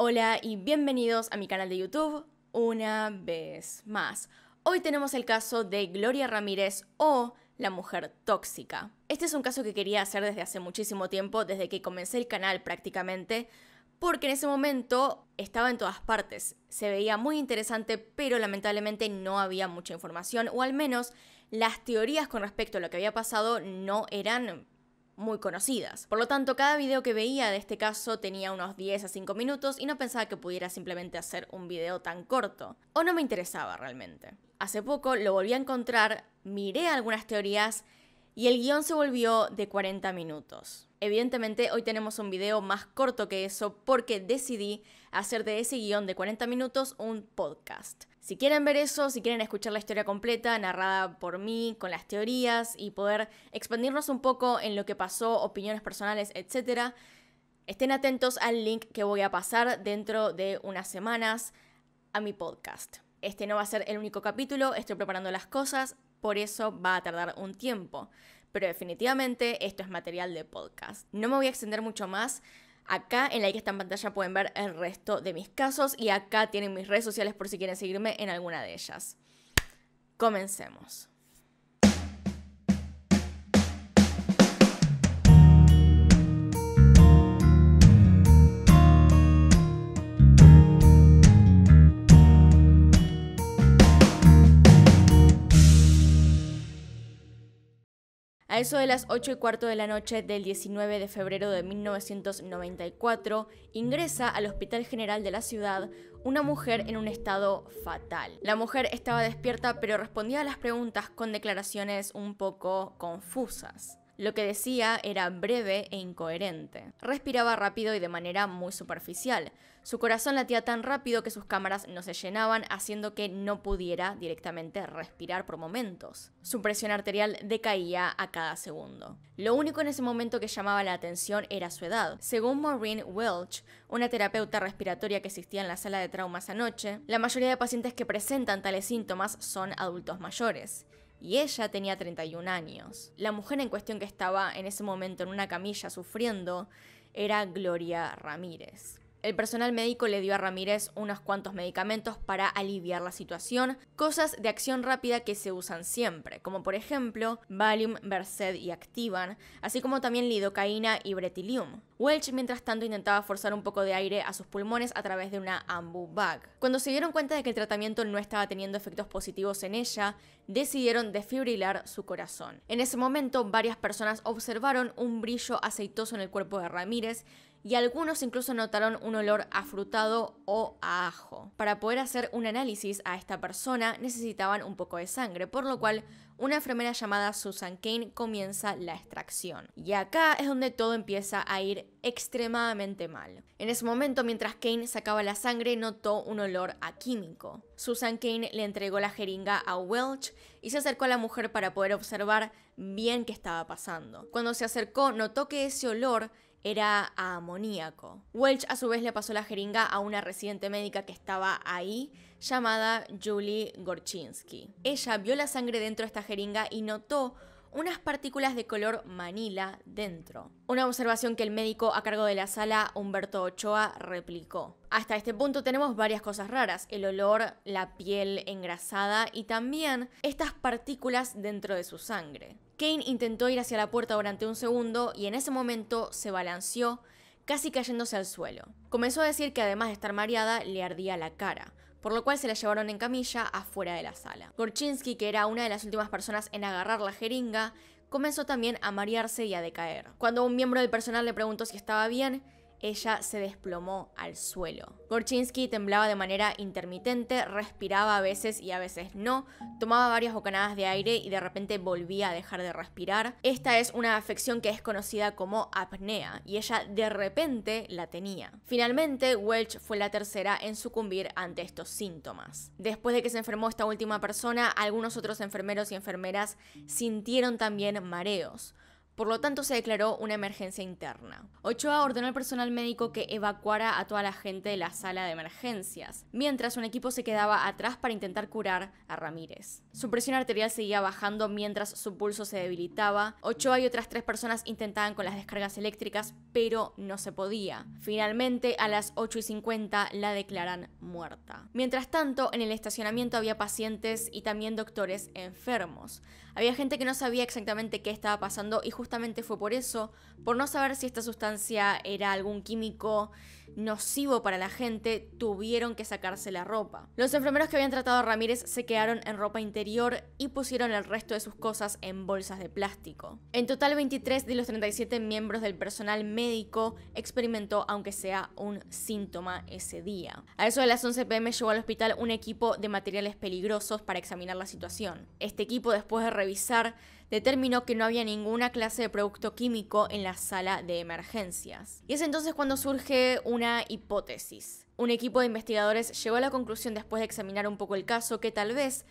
Hola y bienvenidos a mi canal de YouTube una vez más. Hoy tenemos el caso de Gloria Ramírez o la mujer tóxica. Este es un caso que quería hacer desde hace muchísimo tiempo, desde que comencé el canal prácticamente, porque en ese momento estaba en todas partes. Se veía muy interesante, pero lamentablemente no había mucha información, o al menos las teorías con respecto a lo que había pasado no eran muy conocidas. Por lo tanto, cada video que veía de este caso tenía unos 10 a 5 minutos y no pensaba que pudiera simplemente hacer un video tan corto. O no me interesaba realmente. Hace poco lo volví a encontrar, miré algunas teorías y el guión se volvió de 40 minutos. Evidentemente hoy tenemos un video más corto que eso porque decidí hacer de ese guión de 40 minutos un podcast. Si quieren ver eso, si quieren escuchar la historia completa, narrada por mí, con las teorías y poder expandirnos un poco en lo que pasó, opiniones personales, etc., estén atentos al link que voy a pasar dentro de unas semanas a mi podcast. Este no va a ser el único capítulo, estoy preparando las cosas, por eso va a tardar un tiempo. Pero definitivamente esto es material de podcast. No me voy a extender mucho más. Acá en la que está en pantalla pueden ver el resto de mis casos y acá tienen mis redes sociales por si quieren seguirme en alguna de ellas. Comencemos. A eso de las 8 y cuarto de la noche del 19 de febrero de 1994, ingresa al Hospital General de la ciudad una mujer en un estado fatal. La mujer estaba despierta pero respondía a las preguntas con declaraciones un poco confusas. Lo que decía era breve e incoherente. Respiraba rápido y de manera muy superficial. Su corazón latía tan rápido que sus cámaras no se llenaban, haciendo que no pudiera directamente respirar por momentos. Su presión arterial decaía a cada segundo. Lo único en ese momento que llamaba la atención era su edad. Según Maureen Welch, una terapeuta respiratoria que existía en la sala de traumas anoche, la mayoría de pacientes que presentan tales síntomas son adultos mayores y ella tenía 31 años. La mujer en cuestión que estaba en ese momento en una camilla sufriendo era Gloria Ramírez. El personal médico le dio a Ramírez unos cuantos medicamentos para aliviar la situación, cosas de acción rápida que se usan siempre, como por ejemplo Valium, Versed y Activan, así como también lidocaína y bretilium. Welch mientras tanto intentaba forzar un poco de aire a sus pulmones a través de una ambu bag. Cuando se dieron cuenta de que el tratamiento no estaba teniendo efectos positivos en ella, decidieron desfibrilar su corazón. En ese momento, varias personas observaron un brillo aceitoso en el cuerpo de Ramírez, y algunos incluso notaron un olor afrutado o a ajo. Para poder hacer un análisis a esta persona necesitaban un poco de sangre, por lo cual una enfermera llamada Susan Kane comienza la extracción. Y acá es donde todo empieza a ir extremadamente mal. En ese momento, mientras Kane sacaba la sangre, notó un olor a químico. Susan Kane le entregó la jeringa a Welch y se acercó a la mujer para poder observar bien qué estaba pasando. Cuando se acercó, notó que ese olor era amoníaco. Welch a su vez le pasó la jeringa a una residente médica que estaba ahí llamada Julie Gorchinsky. Ella vio la sangre dentro de esta jeringa y notó unas partículas de color manila dentro. Una observación que el médico a cargo de la sala, Humberto Ochoa, replicó. Hasta este punto tenemos varias cosas raras, el olor, la piel engrasada y también estas partículas dentro de su sangre. Kane intentó ir hacia la puerta durante un segundo y en ese momento se balanceó, casi cayéndose al suelo. Comenzó a decir que además de estar mareada, le ardía la cara, por lo cual se la llevaron en camilla afuera de la sala. Gorchinsky, que era una de las últimas personas en agarrar la jeringa, comenzó también a marearse y a decaer. Cuando un miembro del personal le preguntó si estaba bien, ella se desplomó al suelo. Gorchinsky temblaba de manera intermitente, respiraba a veces y a veces no, tomaba varias bocanadas de aire y de repente volvía a dejar de respirar. Esta es una afección que es conocida como apnea y ella de repente la tenía. Finalmente, Welch fue la tercera en sucumbir ante estos síntomas. Después de que se enfermó esta última persona, algunos otros enfermeros y enfermeras sintieron también mareos. Por lo tanto, se declaró una emergencia interna. Ochoa ordenó al personal médico que evacuara a toda la gente de la sala de emergencias, mientras un equipo se quedaba atrás para intentar curar a Ramírez. Su presión arterial seguía bajando mientras su pulso se debilitaba. Ochoa y otras tres personas intentaban con las descargas eléctricas, pero no se podía. Finalmente, a las 8 y 50 la declaran muerta. Mientras tanto, en el estacionamiento había pacientes y también doctores enfermos. Había gente que no sabía exactamente qué estaba pasando y justamente fue por eso, por no saber si esta sustancia era algún químico nocivo para la gente, tuvieron que sacarse la ropa. Los enfermeros que habían tratado a Ramírez se quedaron en ropa interior y pusieron el resto de sus cosas en bolsas de plástico. En total, 23 de los 37 miembros del personal médico experimentó, aunque sea un síntoma, ese día. A eso de las 11 pm llegó al hospital un equipo de materiales peligrosos para examinar la situación. Este equipo, después de revisar determinó que no había ninguna clase de producto químico en la sala de emergencias. Y es entonces cuando surge una hipótesis. Un equipo de investigadores llegó a la conclusión después de examinar un poco el caso que tal vez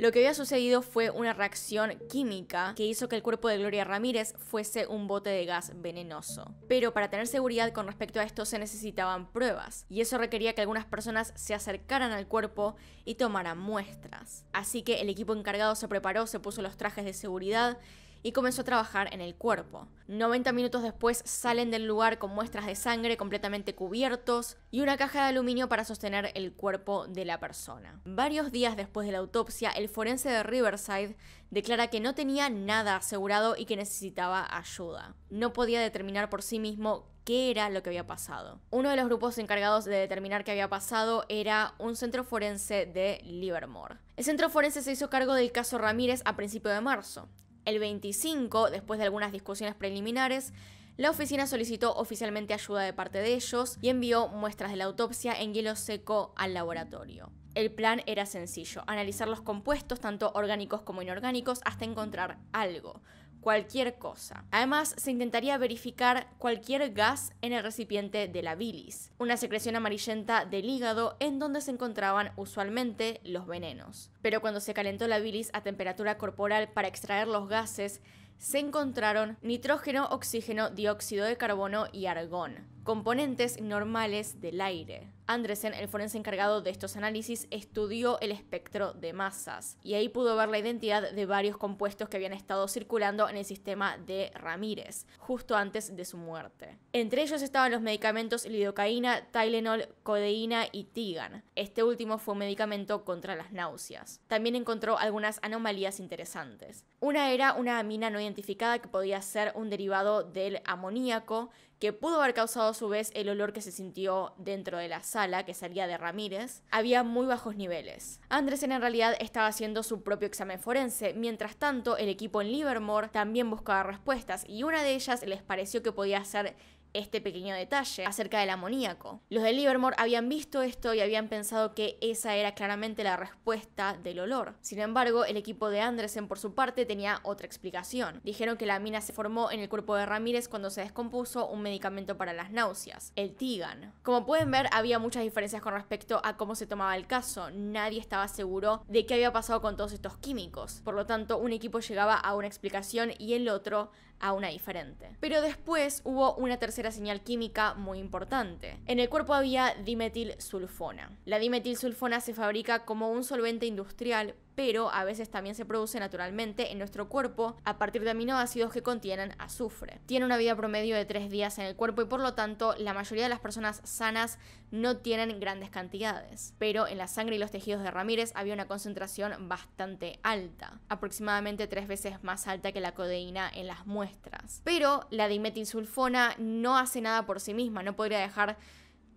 lo que había sucedido fue una reacción química que hizo que el cuerpo de Gloria Ramírez fuese un bote de gas venenoso. Pero para tener seguridad con respecto a esto se necesitaban pruebas, y eso requería que algunas personas se acercaran al cuerpo y tomaran muestras. Así que el equipo encargado se preparó, se puso los trajes de seguridad, y comenzó a trabajar en el cuerpo. 90 minutos después salen del lugar con muestras de sangre completamente cubiertos y una caja de aluminio para sostener el cuerpo de la persona. Varios días después de la autopsia, el forense de Riverside declara que no tenía nada asegurado y que necesitaba ayuda. No podía determinar por sí mismo qué era lo que había pasado. Uno de los grupos encargados de determinar qué había pasado era un centro forense de Livermore. El centro forense se hizo cargo del caso Ramírez a principio de marzo. El 25, después de algunas discusiones preliminares, la oficina solicitó oficialmente ayuda de parte de ellos y envió muestras de la autopsia en hielo seco al laboratorio. El plan era sencillo, analizar los compuestos, tanto orgánicos como inorgánicos, hasta encontrar algo cualquier cosa. Además, se intentaría verificar cualquier gas en el recipiente de la bilis, una secreción amarillenta del hígado en donde se encontraban usualmente los venenos. Pero cuando se calentó la bilis a temperatura corporal para extraer los gases, se encontraron nitrógeno, oxígeno, dióxido de carbono y argón, componentes normales del aire. Andresen, el forense encargado de estos análisis, estudió el espectro de masas y ahí pudo ver la identidad de varios compuestos que habían estado circulando en el sistema de Ramírez, justo antes de su muerte. Entre ellos estaban los medicamentos lidocaína, Tylenol, codeína y Tigan. Este último fue un medicamento contra las náuseas. También encontró algunas anomalías interesantes. Una era una amina no identificada que podía ser un derivado del amoníaco que pudo haber causado a su vez el olor que se sintió dentro de la sala que salía de Ramírez, había muy bajos niveles. Andresen en realidad estaba haciendo su propio examen forense, mientras tanto el equipo en Livermore también buscaba respuestas y una de ellas les pareció que podía ser este pequeño detalle acerca del amoníaco. Los de Livermore habían visto esto y habían pensado que esa era claramente la respuesta del olor. Sin embargo, el equipo de Andresen por su parte tenía otra explicación. Dijeron que la mina se formó en el cuerpo de Ramírez cuando se descompuso un medicamento para las náuseas, el Tigan. Como pueden ver, había muchas diferencias con respecto a cómo se tomaba el caso. Nadie estaba seguro de qué había pasado con todos estos químicos. Por lo tanto, un equipo llegaba a una explicación y el otro a una diferente. Pero después hubo una tercera señal química muy importante. En el cuerpo había dimetilsulfona. La dimetilsulfona se fabrica como un solvente industrial pero a veces también se produce naturalmente en nuestro cuerpo a partir de aminoácidos que contienen azufre. Tiene una vida promedio de tres días en el cuerpo y por lo tanto la mayoría de las personas sanas no tienen grandes cantidades, pero en la sangre y los tejidos de Ramírez había una concentración bastante alta, aproximadamente tres veces más alta que la codeína en las muestras. Pero la dimetinsulfona no hace nada por sí misma, no podría dejar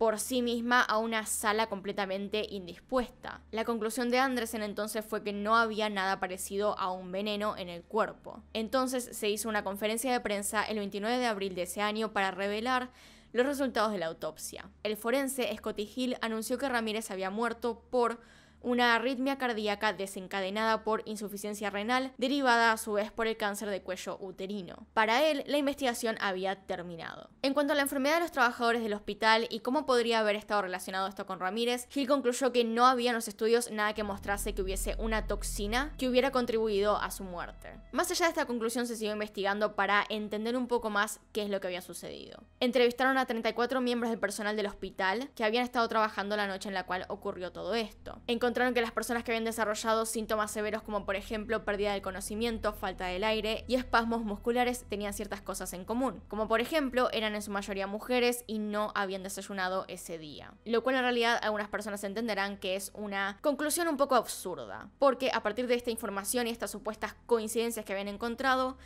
por sí misma a una sala completamente indispuesta. La conclusión de Andresen entonces fue que no había nada parecido a un veneno en el cuerpo. Entonces se hizo una conferencia de prensa el 29 de abril de ese año para revelar los resultados de la autopsia. El forense Scotty Hill anunció que Ramírez había muerto por una arritmia cardíaca desencadenada por insuficiencia renal, derivada a su vez por el cáncer de cuello uterino. Para él, la investigación había terminado. En cuanto a la enfermedad de los trabajadores del hospital y cómo podría haber estado relacionado esto con Ramírez, Gil concluyó que no había en los estudios nada que mostrase que hubiese una toxina que hubiera contribuido a su muerte. Más allá de esta conclusión, se siguió investigando para entender un poco más qué es lo que había sucedido. Entrevistaron a 34 miembros del personal del hospital que habían estado trabajando la noche en la cual ocurrió todo esto encontraron que las personas que habían desarrollado síntomas severos como por ejemplo pérdida del conocimiento, falta del aire y espasmos musculares tenían ciertas cosas en común, como por ejemplo eran en su mayoría mujeres y no habían desayunado ese día. Lo cual en realidad algunas personas entenderán que es una conclusión un poco absurda, porque a partir de esta información y estas supuestas coincidencias que habían encontrado,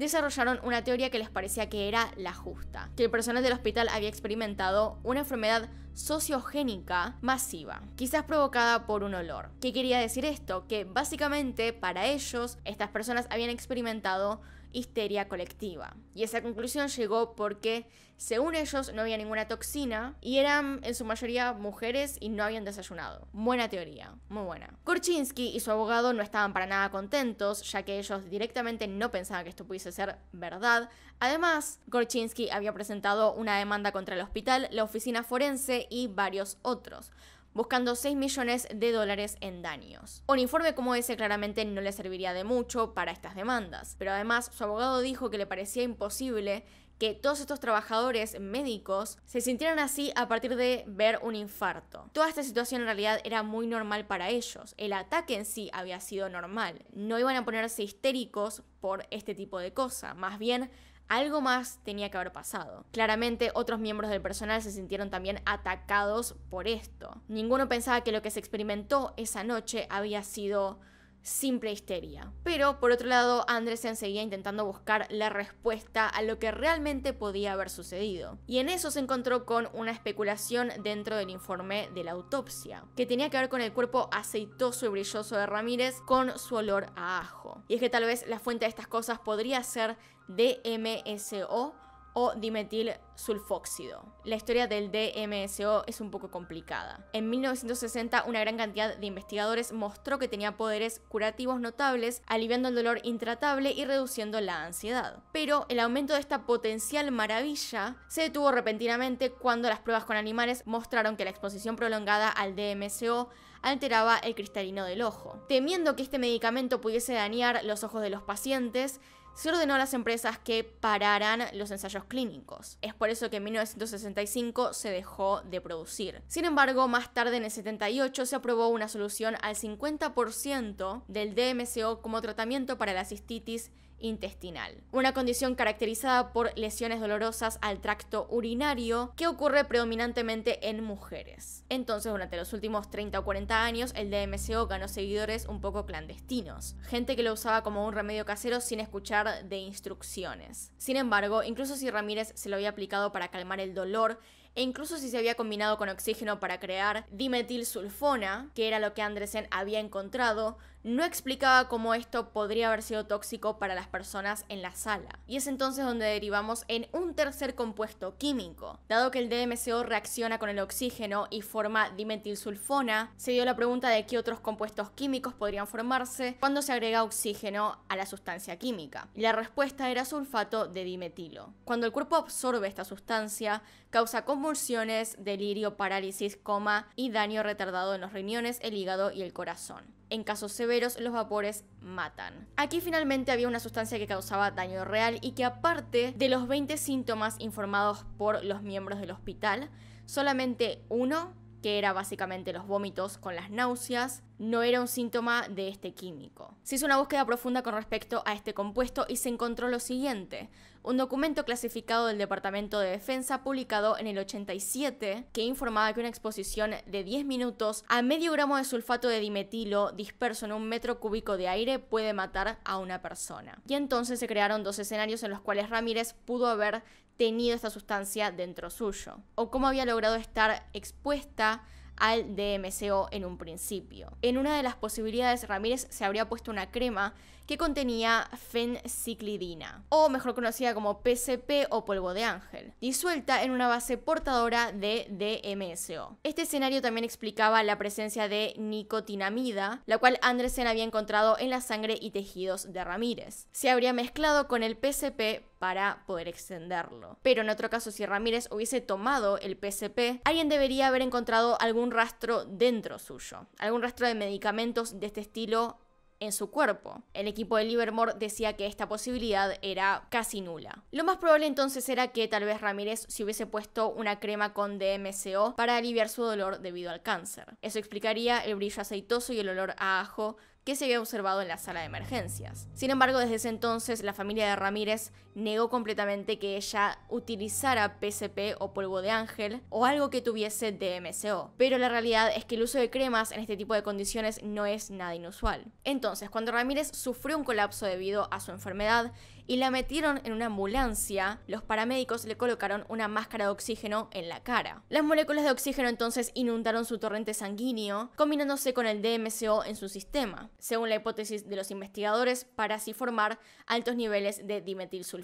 desarrollaron una teoría que les parecía que era la justa, que el personal del hospital había experimentado una enfermedad sociogénica masiva, quizás provocada por un olor. ¿Qué quería decir esto? Que básicamente para ellos estas personas habían experimentado histeria colectiva. Y esa conclusión llegó porque, según ellos, no había ninguna toxina y eran en su mayoría mujeres y no habían desayunado. Buena teoría, muy buena. Korchinsky y su abogado no estaban para nada contentos, ya que ellos directamente no pensaban que esto pudiese ser verdad. Además, Korchinsky había presentado una demanda contra el hospital, la oficina forense y varios otros buscando 6 millones de dólares en daños. Un informe como ese claramente no le serviría de mucho para estas demandas, pero además su abogado dijo que le parecía imposible que todos estos trabajadores médicos se sintieran así a partir de ver un infarto. Toda esta situación en realidad era muy normal para ellos. El ataque en sí había sido normal. No iban a ponerse histéricos por este tipo de cosa. Más bien algo más tenía que haber pasado. Claramente otros miembros del personal se sintieron también atacados por esto. Ninguno pensaba que lo que se experimentó esa noche había sido simple histeria. Pero por otro lado, Andresen seguía intentando buscar la respuesta a lo que realmente podía haber sucedido. Y en eso se encontró con una especulación dentro del informe de la autopsia, que tenía que ver con el cuerpo aceitoso y brilloso de Ramírez con su olor a ajo. Y es que tal vez la fuente de estas cosas podría ser DMSO o dimetil sulfóxido. La historia del DMSO es un poco complicada. En 1960 una gran cantidad de investigadores mostró que tenía poderes curativos notables, aliviando el dolor intratable y reduciendo la ansiedad. Pero el aumento de esta potencial maravilla se detuvo repentinamente cuando las pruebas con animales mostraron que la exposición prolongada al DMSO alteraba el cristalino del ojo. Temiendo que este medicamento pudiese dañar los ojos de los pacientes, se ordenó a las empresas que pararan los ensayos clínicos. Es por eso que en 1965 se dejó de producir. Sin embargo, más tarde en el 78 se aprobó una solución al 50% del DMCO como tratamiento para la cistitis intestinal. Una condición caracterizada por lesiones dolorosas al tracto urinario que ocurre predominantemente en mujeres. Entonces, durante los últimos 30 o 40 años, el DMCO ganó seguidores un poco clandestinos, gente que lo usaba como un remedio casero sin escuchar de instrucciones. Sin embargo, incluso si Ramírez se lo había aplicado para calmar el dolor, e incluso si se había combinado con oxígeno para crear dimetilsulfona, que era lo que Andresen había encontrado, no explicaba cómo esto podría haber sido tóxico para las personas en la sala. Y es entonces donde derivamos en un tercer compuesto químico. Dado que el DMCO reacciona con el oxígeno y forma dimetilsulfona, se dio la pregunta de qué otros compuestos químicos podrían formarse cuando se agrega oxígeno a la sustancia química. Y la respuesta era sulfato de dimetilo. Cuando el cuerpo absorbe esta sustancia, causa convulsiones, delirio, parálisis, coma y daño retardado en los riñones, el hígado y el corazón. En casos severos, los vapores matan. Aquí finalmente había una sustancia que causaba daño real y que aparte de los 20 síntomas informados por los miembros del hospital, solamente uno que era básicamente los vómitos con las náuseas, no era un síntoma de este químico. Se hizo una búsqueda profunda con respecto a este compuesto y se encontró lo siguiente. Un documento clasificado del Departamento de Defensa publicado en el 87 que informaba que una exposición de 10 minutos a medio gramo de sulfato de dimetilo disperso en un metro cúbico de aire puede matar a una persona. Y entonces se crearon dos escenarios en los cuales Ramírez pudo haber tenido esta sustancia dentro suyo, o cómo había logrado estar expuesta al DMCO en un principio. En una de las posibilidades, Ramírez se habría puesto una crema que contenía fenciclidina, o mejor conocida como PCP o polvo de ángel, disuelta en una base portadora de DMSO. Este escenario también explicaba la presencia de nicotinamida, la cual Andresen había encontrado en la sangre y tejidos de Ramírez. Se habría mezclado con el PCP para poder extenderlo. Pero en otro caso, si Ramírez hubiese tomado el PCP, alguien debería haber encontrado algún rastro dentro suyo, algún rastro de medicamentos de este estilo en su cuerpo. El equipo de Livermore decía que esta posibilidad era casi nula. Lo más probable entonces era que tal vez Ramírez se hubiese puesto una crema con DMCO para aliviar su dolor debido al cáncer. Eso explicaría el brillo aceitoso y el olor a ajo que se había observado en la sala de emergencias. Sin embargo, desde ese entonces la familia de Ramírez negó completamente que ella utilizara PCP o polvo de ángel o algo que tuviese dmco Pero la realidad es que el uso de cremas en este tipo de condiciones no es nada inusual. Entonces, cuando Ramírez sufrió un colapso debido a su enfermedad y la metieron en una ambulancia, los paramédicos le colocaron una máscara de oxígeno en la cara. Las moléculas de oxígeno entonces inundaron su torrente sanguíneo, combinándose con el DMSO en su sistema, según la hipótesis de los investigadores, para así formar altos niveles de dimetilsulfato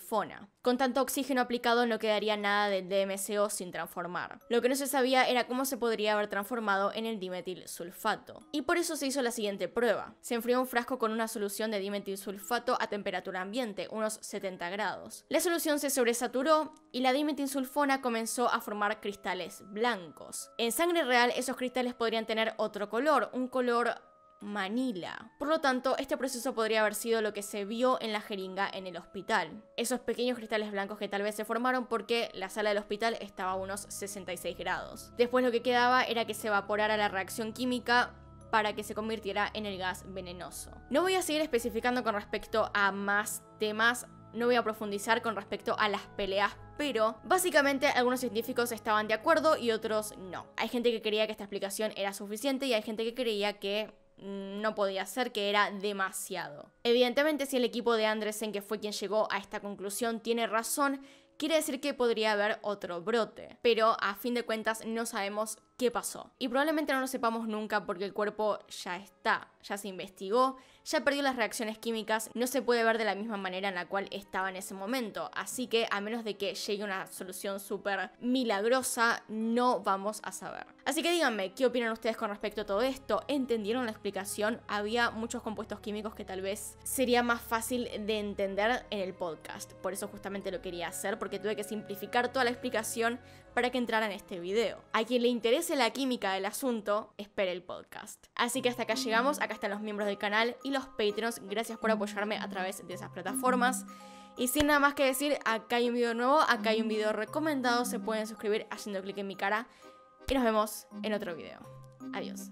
con tanto oxígeno aplicado no quedaría nada del DMCO sin transformar. Lo que no se sabía era cómo se podría haber transformado en el dimetil sulfato. Y por eso se hizo la siguiente prueba. Se enfrió un frasco con una solución de dimetil sulfato a temperatura ambiente, unos 70 grados. La solución se sobresaturó y la dimetil sulfona comenzó a formar cristales blancos. En sangre real esos cristales podrían tener otro color, un color Manila. Por lo tanto, este proceso podría haber sido lo que se vio en la jeringa en el hospital. Esos pequeños cristales blancos que tal vez se formaron porque la sala del hospital estaba a unos 66 grados. Después lo que quedaba era que se evaporara la reacción química para que se convirtiera en el gas venenoso. No voy a seguir especificando con respecto a más temas, no voy a profundizar con respecto a las peleas pero básicamente algunos científicos estaban de acuerdo y otros no. Hay gente que creía que esta explicación era suficiente y hay gente que creía que no podía ser, que era demasiado. Evidentemente, si el equipo de Andresen, que fue quien llegó a esta conclusión, tiene razón, quiere decir que podría haber otro brote. Pero a fin de cuentas no sabemos qué pasó. Y probablemente no lo sepamos nunca porque el cuerpo ya está, ya se investigó, ya perdió las reacciones químicas, no se puede ver de la misma manera en la cual estaba en ese momento. Así que a menos de que llegue una solución súper milagrosa, no vamos a saber. Así que díganme, ¿qué opinan ustedes con respecto a todo esto? ¿Entendieron la explicación? Había muchos compuestos químicos que tal vez sería más fácil de entender en el podcast. Por eso justamente lo quería hacer, porque tuve que simplificar toda la explicación para que entraran en este video. A quien le interese la química del asunto, espere el podcast. Así que hasta acá llegamos, acá están los miembros del canal y los Patreons, gracias por apoyarme a través de esas plataformas. Y sin nada más que decir, acá hay un video nuevo, acá hay un video recomendado, se pueden suscribir haciendo clic en mi cara y nos vemos en otro video. Adiós.